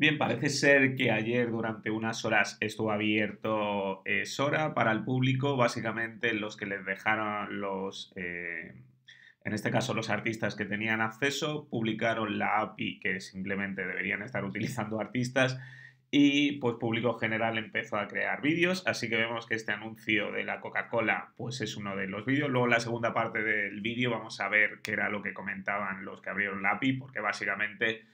Bien, parece ser que ayer durante unas horas estuvo abierto eh, Sora para el público, básicamente los que les dejaron los, eh, en este caso los artistas que tenían acceso, publicaron la API que simplemente deberían estar utilizando artistas y pues público general empezó a crear vídeos, así que vemos que este anuncio de la Coca-Cola pues es uno de los vídeos. Luego la segunda parte del vídeo vamos a ver qué era lo que comentaban los que abrieron la API, porque básicamente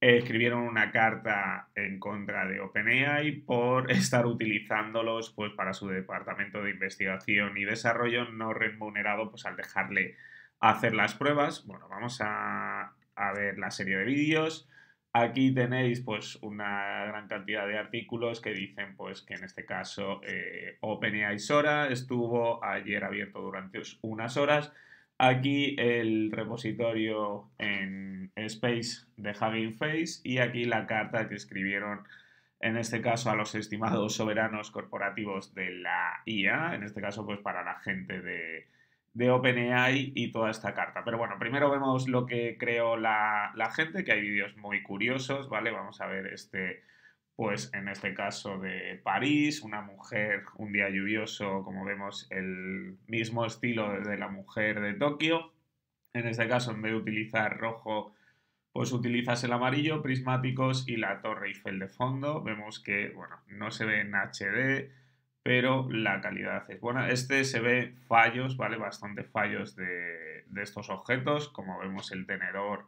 escribieron una carta en contra de OpenAI por estar utilizándolos pues, para su departamento de investigación y desarrollo no remunerado pues, al dejarle hacer las pruebas. Bueno, vamos a, ver la serie de vídeos. Aquí tenéis pues una gran cantidad de artículos que dicen pues que en este caso eh, OpenAI Sora estuvo ayer abierto durante unas horas Aquí el repositorio en Space de Hugging Face y aquí la carta que escribieron en este caso a los estimados soberanos corporativos de la IA, en este caso pues para la gente de, de OpenAI y toda esta carta. Pero bueno, primero vemos lo que creó la gente, que hay vídeos muy curiosos, ¿vale? Vamos a ver este pues en este caso de París, una mujer, un día lluvioso, como vemos, el mismo estilo de la mujer de Tokio. En este caso, en vez de utilizar rojo, pues utilizas el amarillo, prismáticos y la torre Eiffel de fondo. Vemos que, bueno, no se ve en HD, pero la calidad es buena. Este se ve fallos, ¿vale? Bastante fallos de, de estos objetos, como vemos el tenedor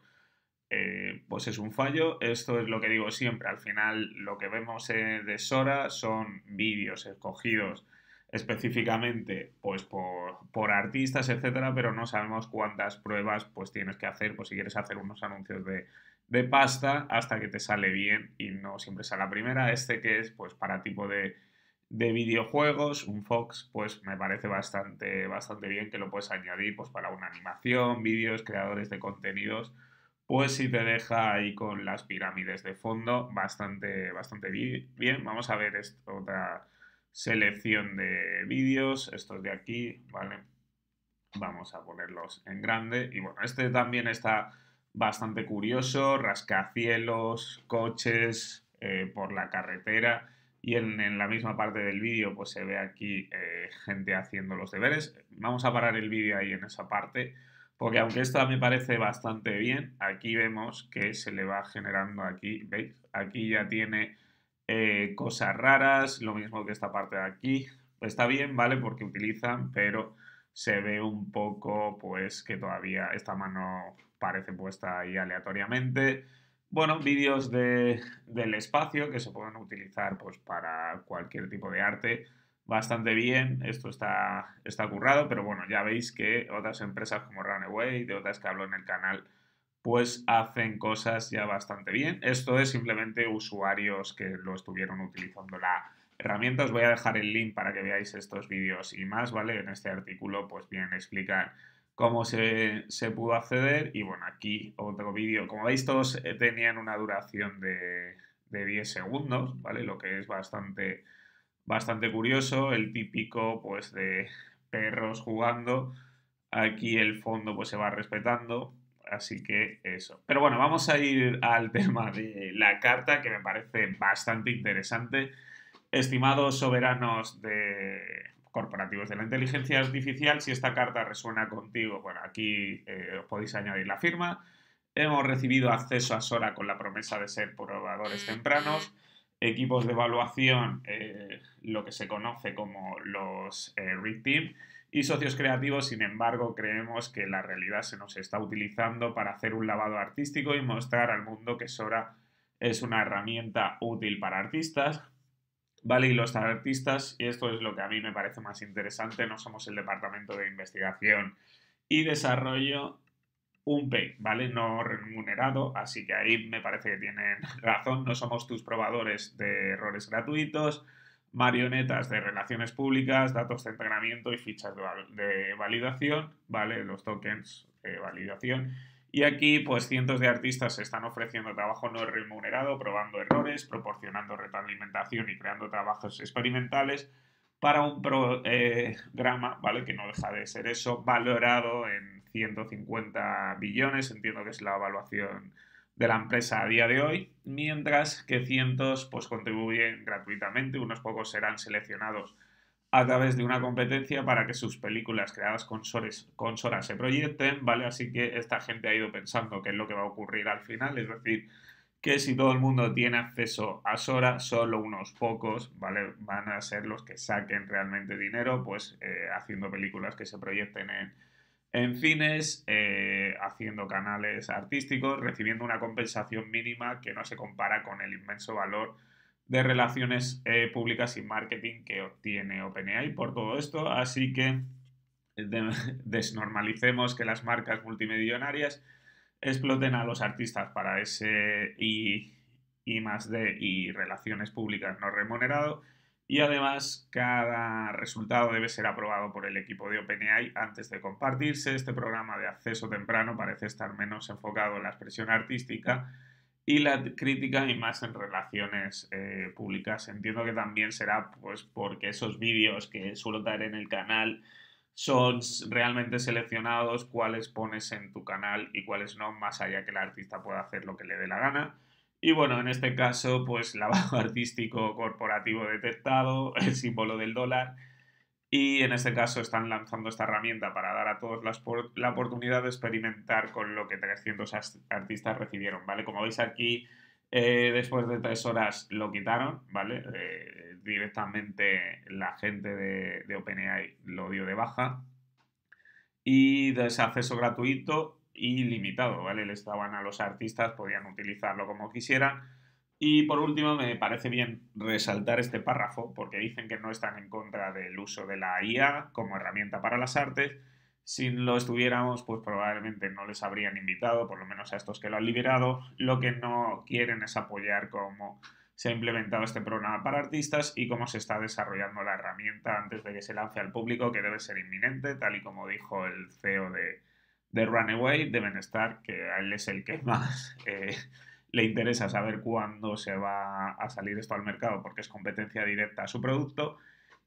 eh, pues es un fallo. Esto es lo que digo siempre. Al final, lo que vemos de Sora son vídeos escogidos específicamente pues por, artistas, etcétera, pero no sabemos cuántas pruebas pues tienes que hacer, pues si quieres hacer unos anuncios de, de pasta hasta que te sale bien y no siempre sale la primera. Este que es pues para tipo de, de videojuegos, un Fox, pues me parece bastante, bastante bien que lo puedes añadir pues para una animación, vídeos, creadores de contenidos, pues si te deja ahí con las pirámides de fondo bastante, bastante bien. Vamos a ver otra selección de vídeos, estos de aquí, ¿vale? Vamos a ponerlos en grande. Y bueno, este también está bastante curioso, rascacielos, coches eh, por la carretera y en, la misma parte del vídeo pues se ve aquí eh, gente haciendo los deberes. Vamos a parar el vídeo ahí en esa parte porque aunque esto me parece bastante bien, aquí vemos que se le va generando aquí, ¿veis? Aquí ya tiene eh, cosas raras, lo mismo que esta parte de aquí. Está bien, ¿vale? Porque utilizan, pero se ve un poco, pues, que todavía esta mano parece puesta ahí aleatoriamente. Bueno, vídeos del espacio que se pueden utilizar, pues, para cualquier tipo de arte bastante bien, esto está, está currado, pero bueno, ya veis que otras empresas como Runaway, de otras que hablo en el canal, pues hacen cosas ya bastante bien. Esto es simplemente usuarios que lo estuvieron utilizando la herramienta. Os voy a dejar el link para que veáis estos vídeos y más, ¿vale? En este artículo, pues bien, explican cómo se, pudo acceder. Y bueno, aquí otro vídeo. Como veis, todos eh, tenían una duración de 10 segundos, ¿vale? Lo que es bastante bastante curioso, el típico pues de perros jugando. Aquí el fondo pues se va respetando, así que eso. Pero bueno, vamos a ir al tema de la carta que me parece bastante interesante. Estimados soberanos de corporativos de la inteligencia artificial, si esta carta resuena contigo, bueno, aquí eh, os podéis añadir la firma. Hemos recibido acceso a Sora con la promesa de ser probadores tempranos equipos de evaluación, eh, lo que se conoce como los eh, Team, y socios creativos, sin embargo, creemos que la realidad se nos está utilizando para hacer un lavado artístico y mostrar al mundo que Sora es una herramienta útil para artistas, ¿vale? Y los artistas, y esto es lo que a mí me parece más interesante, no somos el departamento de investigación y desarrollo un pay, ¿vale? No remunerado, así que ahí me parece que tienen razón, no somos tus probadores de errores gratuitos, marionetas de relaciones públicas, datos de entrenamiento y fichas de, validación, ¿vale? Los tokens de validación. Y aquí, pues cientos de artistas están ofreciendo trabajo no remunerado, probando errores, proporcionando retroalimentación y creando trabajos experimentales para un programa, eh, ¿vale? Que no deja de ser eso, valorado en 150 billones, entiendo que es la evaluación de la empresa a día de hoy, mientras que cientos pues, contribuyen gratuitamente, unos pocos serán seleccionados a través de una competencia para que sus películas creadas con, Sora se proyecten, ¿vale? Así que esta gente ha ido pensando qué es lo que va a ocurrir al final, es decir, que si todo el mundo tiene acceso a Sora, solo unos pocos, ¿vale? Van a ser los que saquen realmente dinero, pues eh, haciendo películas que se proyecten en en fines, eh, haciendo canales artísticos, recibiendo una compensación mínima que no se compara con el inmenso valor de relaciones eh, públicas y marketing que obtiene OpenAI por todo esto. Así que desnormalicemos que las marcas multimillonarias exploten a los artistas para ese y, y más de y relaciones públicas no remunerado y además cada resultado debe ser aprobado por el equipo de OpenAI antes de compartirse. Este programa de acceso temprano parece estar menos enfocado en la expresión artística y la crítica y más en relaciones eh, públicas. Entiendo que también será pues porque esos vídeos que suelo dar en el canal son realmente seleccionados, cuáles pones en tu canal y cuáles no, más allá que el artista pueda hacer lo que le dé la gana. Y bueno, en este caso, pues lavado artístico corporativo detectado, el símbolo del dólar. Y en este caso están lanzando esta herramienta para dar a todos las la oportunidad de experimentar con lo que 300 artistas recibieron, ¿vale? Como veis aquí, eh, después de tres horas lo quitaron, ¿vale? Eh, directamente la gente de, de OpenAI lo dio de baja. Y de acceso gratuito ilimitado, ¿vale? Les daban a los artistas, podían utilizarlo como quisieran. Y por último, me parece bien resaltar este párrafo, porque dicen que no están en contra del uso de la IA como herramienta para las artes. Si lo estuviéramos, pues probablemente no les habrían invitado, por lo menos a estos que lo han liberado. Lo que no quieren es apoyar cómo se ha implementado este programa para artistas y cómo se está desarrollando la herramienta antes de que se lance al público, que debe ser inminente, tal y como dijo el CEO de, de Runaway deben estar, que a él es el que más eh, le interesa saber cuándo se va a salir esto al mercado porque es competencia directa a su producto.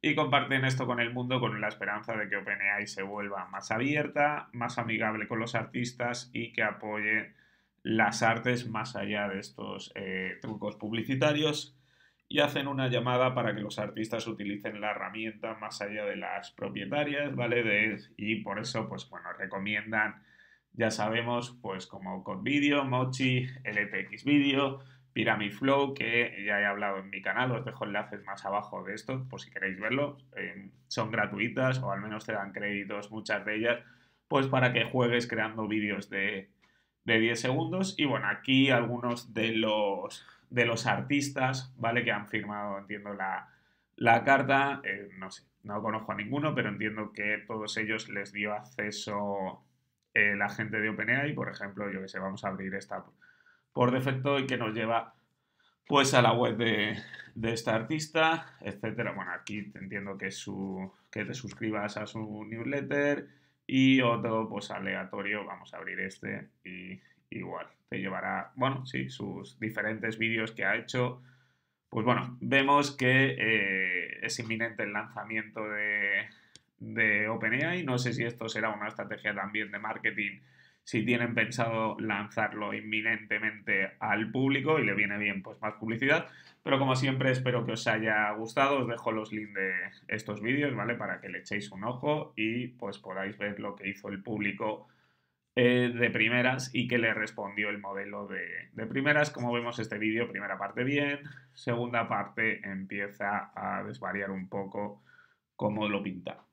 Y comparten esto con el mundo con la esperanza de que OpenAI se vuelva más abierta, más amigable con los artistas y que apoye las artes más allá de estos eh, trucos publicitarios y hacen una llamada para que los artistas utilicen la herramienta más allá de las propietarias, ¿vale? De, y por eso, pues bueno, recomiendan, ya sabemos, pues como CodVideo, Mochi, LTX Video, Pyramid Flow, que ya he hablado en mi canal, os dejo enlaces más abajo de esto, por si queréis verlo. Eh, son gratuitas o al menos te dan créditos muchas de ellas, pues para que juegues creando vídeos de, de 10 segundos. Y bueno, aquí algunos de los, de los artistas, ¿vale? Que han firmado, entiendo, la, la carta. Eh, no sé, no conozco a ninguno, pero entiendo que todos ellos les dio acceso eh, la gente de OpenAI. Por ejemplo, yo que sé, vamos a abrir esta por defecto y que nos lleva pues a la web de, de artista, etcétera. Bueno, aquí entiendo que, su, que te suscribas a su newsletter y otro pues aleatorio, vamos a abrir este y igual te llevará, bueno, sí, sus diferentes vídeos que ha hecho. Pues bueno, vemos que eh, es inminente el lanzamiento de, de OpenAI. No sé si esto será una estrategia también de marketing si tienen pensado lanzarlo inminentemente al público y le viene bien pues más publicidad. Pero como siempre espero que os haya gustado, os dejo los links de estos vídeos, ¿vale? Para que le echéis un ojo y pues podáis ver lo que hizo el público eh, de primeras y que le respondió el modelo de, de primeras. Como vemos este vídeo, primera parte bien, segunda parte empieza a desvariar un poco cómo lo pinta.